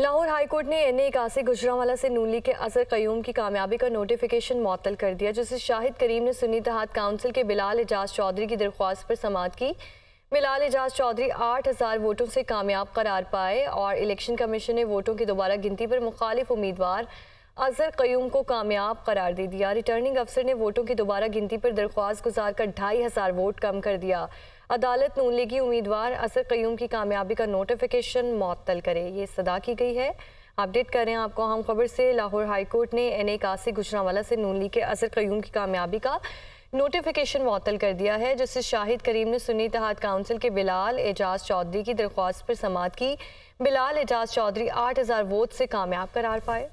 Lahore high court ने N A कासिर गुजरावाला से नूली के असर कयूम की कामयाबी का नोटिफिकेशन मअतल कर दिया जिसे शाहिद करीम ने सुनी तहत काउंसिल के बिलाल एजाज चौधरी की दरख्वास्त पर समात की बिलाल एजाज चौधरी आठ हज़ार वोटों से कामयाब करार पाए और इलेक्शन कमीशन ने वोटों की दोबारा गिनती पर मुखालिफ उम्मीदवार अजहर कयूम को कामयाब करार दे दिया रिटर्निंग अफसर ने वोटों की दोबारा गिनती पर दरख्वास्त गुजार कर ढाई हज़ार वोट कम कर दिया अदालत नून लीगी उम्मीदवार असर क्यूम की कामयाबी का नोटिफिकेशन मअतल करे ये सदा की गई है अपडेट कर रहे हैं आपको हम खबर से लाहौर हाईकोर्ट ने एन ए कासी गुजरावाला से नून लीग के असर क्यूम की कामयाबी का नोटिफिकेशन मअतल कर दिया है जिससे शाहिद करीम ने सुनी तहत काउंसिल के बिलाल एजाज चौधरी की दरख्वास्त पर समात की बिलाल एजाज चौधरी आठ हज़ार वोट से कामयाब करार पाए